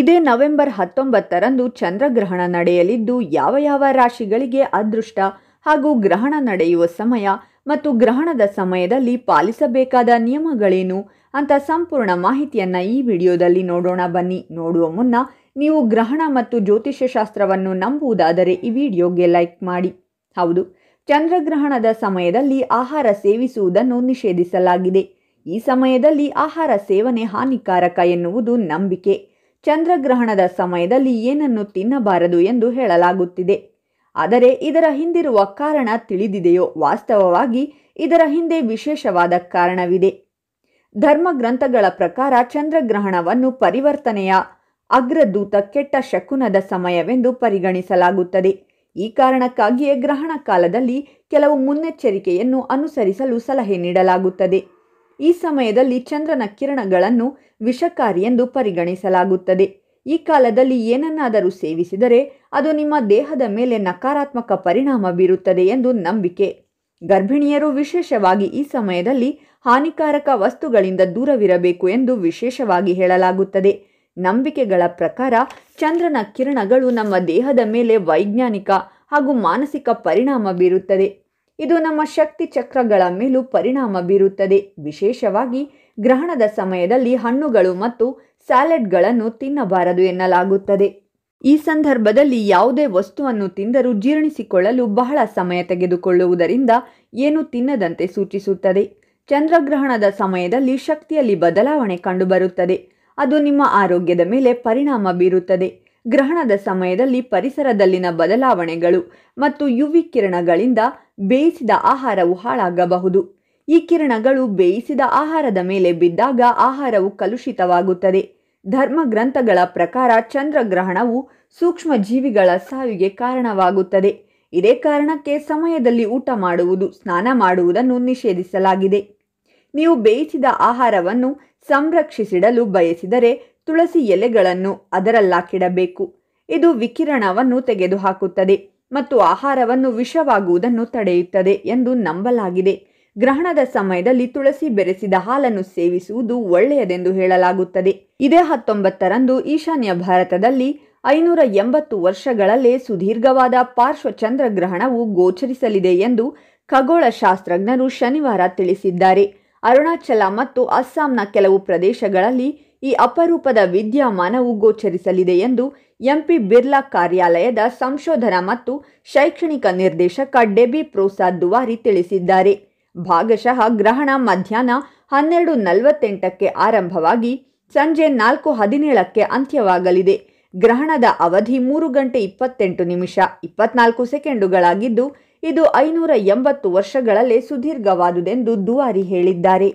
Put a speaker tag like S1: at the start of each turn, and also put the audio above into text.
S1: ಇದೇ ನವೆಂಬರ್ ಹತ್ತೊಂಬತ್ತರಂದು ಚಂದ್ರಗ್ರಹಣ ನಡೆಯಲಿದ್ದು ಯಾವ ಯಾವ ರಾಶಿಗಳಿಗೆ ಅದೃಷ್ಟ ಹಾಗೂ ಗ್ರಹಣ ನಡೆಯುವ ಸಮಯ ಮತ್ತು ಗ್ರಹಣದ ಸಮಯದಲ್ಲಿ ಪಾಲಿಸಬೇಕಾದ ನಿಯಮಗಳೇನು ಅಂತ ಸಂಪೂರ್ಣ ಮಾಹಿತಿಯನ್ನು ಈ ವಿಡಿಯೋದಲ್ಲಿ ನೋಡೋಣ ಬನ್ನಿ ನೋಡುವ ಮುನ್ನ ನೀವು ಗ್ರಹಣ ಮತ್ತು ಜ್ಯೋತಿಷ್ಯಶಾಸ್ತ್ರವನ್ನು ನಂಬುವುದಾದರೆ ಈ ವಿಡಿಯೋಗೆ ಲೈಕ್ ಮಾಡಿ ಹೌದು ಚಂದ್ರಗ್ರಹಣದ ಸಮಯದಲ್ಲಿ ಆಹಾರ ಸೇವಿಸುವುದನ್ನು ನಿಷೇಧಿಸಲಾಗಿದೆ ಈ ಸಮಯದಲ್ಲಿ ಆಹಾರ ಸೇವನೆ ಹಾನಿಕಾರಕ ಎನ್ನುವುದು ನಂಬಿಕೆ ಚಂದ್ರಗ್ರಹಣದ ಸಮಯದಲ್ಲಿ ಏನನ್ನು ತಿನ್ನಬಾರದು ಎಂದು ಹೇಳಲಾಗುತ್ತಿದೆ ಆದರೆ ಇದರ ಹಿಂದಿರುವ ಕಾರಣ ತಿಳಿದಿದೆಯೋ ವಾಸ್ತವವಾಗಿ ಇದರ ಹಿಂದೆ ವಿಶೇಷವಾದ ಕಾರಣವಿದೆ ಧರ್ಮಗ್ರಂಥಗಳ ಪ್ರಕಾರ ಚಂದ್ರಗ್ರಹಣವನ್ನು ಪರಿವರ್ತನೆಯ ಅಗ್ರದೂತ ಕೆಟ್ಟ ಶಕುನದ ಸಮಯವೆಂದು ಪರಿಗಣಿಸಲಾಗುತ್ತದೆ ಈ ಕಾರಣಕ್ಕಾಗಿಯೇ ಗ್ರಹಣ ಕಾಲದಲ್ಲಿ ಕೆಲವು ಮುನ್ನೆಚ್ಚರಿಕೆಯನ್ನು ಅನುಸರಿಸಲು ಸಲಹೆ ನೀಡಲಾಗುತ್ತದೆ ಈ ಸಮಯದಲ್ಲಿ ಚಂದ್ರನ ಕಿರಣಗಳನ್ನು ವಿಷಕಾರಿ ಎಂದು ಪರಿಗಣಿಸಲಾಗುತ್ತದೆ ಈ ಕಾಲದಲ್ಲಿ ಏನನ್ನಾದರೂ ಸೇವಿಸಿದರೆ ಅದು ನಿಮ್ಮ ದೇಹದ ಮೇಲೆ ನಕಾರಾತ್ಮಕ ಪರಿಣಾಮ ಬೀರುತ್ತದೆ ಎಂದು ನಂಬಿಕೆ ಗರ್ಭಿಣಿಯರು ವಿಶೇಷವಾಗಿ ಈ ಸಮಯದಲ್ಲಿ ಹಾನಿಕಾರಕ ವಸ್ತುಗಳಿಂದ ದೂರವಿರಬೇಕು ಎಂದು ವಿಶೇಷವಾಗಿ ಹೇಳಲಾಗುತ್ತದೆ ನಂಬಿಕೆಗಳ ಪ್ರಕಾರ ಚಂದ್ರನ ಕಿರಣಗಳು ನಮ್ಮ ದೇಹದ ಮೇಲೆ ವೈಜ್ಞಾನಿಕ ಹಾಗೂ ಮಾನಸಿಕ ಪರಿಣಾಮ ಬೀರುತ್ತದೆ ಇದು ನಮ್ಮ ಶಕ್ತಿ ಚಕ್ರಗಳ ಮೇಲೂ ಪರಿಣಾಮ ಬೀರುತ್ತದೆ ವಿಶೇಷವಾಗಿ ಗ್ರಹಣದ ಸಮಯದಲ್ಲಿ ಹಣ್ಣುಗಳು ಮತ್ತು ಸ್ಯಾಲೆಡ್ಗಳನ್ನು ತಿನ್ನಬಾರದು ಎನ್ನಲಾಗುತ್ತದೆ ಈ ಸಂದರ್ಭದಲ್ಲಿ ಯಾವುದೇ ವಸ್ತುವನ್ನು ತಿಂದರೂ ಜೀರ್ಣಿಸಿಕೊಳ್ಳಲು ಬಹಳ ಸಮಯ ತೆಗೆದುಕೊಳ್ಳುವುದರಿಂದ ಏನು ತಿನ್ನದಂತೆ ಸೂಚಿಸುತ್ತದೆ ಚಂದ್ರಗ್ರಹಣದ ಸಮಯದಲ್ಲಿ ಶಕ್ತಿಯಲ್ಲಿ ಬದಲಾವಣೆ ಕಂಡುಬರುತ್ತದೆ ಅದು ನಿಮ್ಮ ಆರೋಗ್ಯದ ಮೇಲೆ ಪರಿಣಾಮ ಬೀರುತ್ತದೆ ಗ್ರಹಣದ ಸಮಯದಲ್ಲಿ ಪರಿಸರದಲ್ಲಿನ ಬದಲಾವಣೆಗಳು ಮತ್ತು ಯುವಿ ಕಿರಣಗಳಿಂದ ಬೇಯಿಸಿದ ಆಹಾರವು ಹಾಳಾಗಬಹುದು ಈ ಕಿರಣಗಳು ಬೇಯಿಸಿದ ಆಹಾರದ ಮೇಲೆ ಬಿದ್ದಾಗ ಆಹಾರವು ಕಲುಷಿತವಾಗುತ್ತದೆ ಧರ್ಮ ಗ್ರಂಥಗಳ ಪ್ರಕಾರ ಚಂದ್ರಗ್ರಹಣವು ಸೂಕ್ಷ್ಮ ಜೀವಿಗಳ ಸಾವಿಗೆ ಕಾರಣವಾಗುತ್ತದೆ ಇದೇ ಕಾರಣಕ್ಕೆ ಸಮಯದಲ್ಲಿ ಊಟ ಮಾಡುವುದು ಸ್ನಾನ ಮಾಡುವುದನ್ನು ನಿಷೇಧಿಸಲಾಗಿದೆ ನೀವು ಬೇಯಿಸಿದ ಆಹಾರವನ್ನು ಸಂರಕ್ಷಿಸಿಡಲು ಬಯಸಿದರೆ ತುಳಸಿ ಎಲೆಗಳನ್ನು ಅದರಲ್ಲಾಕಿಡಬೇಕು ಇದು ವಿಕಿರಣವನ್ನು ತೆಗೆದುಹಾಕುತ್ತದೆ ಮತ್ತು ಆಹಾರವನ್ನು ವಿಷವಾಗುವುದನ್ನು ತಡೆಯುತ್ತದೆ ಎಂದು ನಂಬಲಾಗಿದೆ ಗ್ರಹಣದ ಸಮಯದಲ್ಲಿ ತುಳಸಿ ಬೆರೆಸಿದ ಹಾಲನ್ನು ಸೇವಿಸುವುದು ಒಳ್ಳೆಯದೆಂದು ಹೇಳಲಾಗುತ್ತದೆ ಇದೇ ಹತ್ತೊಂಬತ್ತರಂದು ಈಶಾನ್ಯ ಭಾರತದಲ್ಲಿ ಐನೂರ ಎಂಬತ್ತು ವರ್ಷಗಳಲ್ಲೇ ಸುದೀರ್ಘವಾದ ಪಾರ್ಶ್ವ ಚಂದ್ರಗ್ರಹಣವು ಗೋಚರಿಸಲಿದೆ ಎಂದು ಖಗೋಳ ಶಾಸ್ತ್ರಜ್ಞರು ಶನಿವಾರ ತಿಳಿಸಿದ್ದಾರೆ ಅರುಣಾಚಲ ಮತ್ತು ಅಸ್ಸಾಂನ ಕೆಲವು ಪ್ರದೇಶಗಳಲ್ಲಿ ಈ ಅಪರೂಪದ ವಿದ್ಯಮಾನವು ಗೋಚರಿಸಲಿದೆ ಎಂದು ಎಂಪಿ ಬಿರ್ಲಾ ಕಾರ್ಯಾಲಯದ ಸಂಶೋಧನಾ ಮತ್ತು ಶೈಕ್ಷಣಿಕ ನಿರ್ದೇಶಕ ಡೆಬಿ ಪ್ರೊಸಾದ್ ದುವಾರಿ ತಿಳಿಸಿದ್ದಾರೆ ಭಾಗಶಃ ಗ್ರಹಣ ಮಧ್ಯಾಹ್ನ ಹನ್ನೆರಡು ನಲವತ್ತೆಂಟಕ್ಕೆ ಆರಂಭವಾಗಿ ಸಂಜೆ ನಾಲ್ಕು ಹದಿನೇಳಕ್ಕೆ ಅಂತ್ಯವಾಗಲಿದೆ ಗ್ರಹಣದ ಅವಧಿ ಮೂರು ಗಂಟೆ ಇಪ್ಪತ್ತೆಂಟು ನಿಮಿಷ ಇಪ್ಪತ್ನಾಲ್ಕು ಸೆಕೆಂಡುಗಳಾಗಿದ್ದು ಇದು ಐನೂರ ಎಂಬತ್ತು ವರ್ಷಗಳಲ್ಲೇ ಸುದೀರ್ಘವಾದುದೆಂದು ದುವಾರಿ ಹೇಳಿದ್ದಾರೆ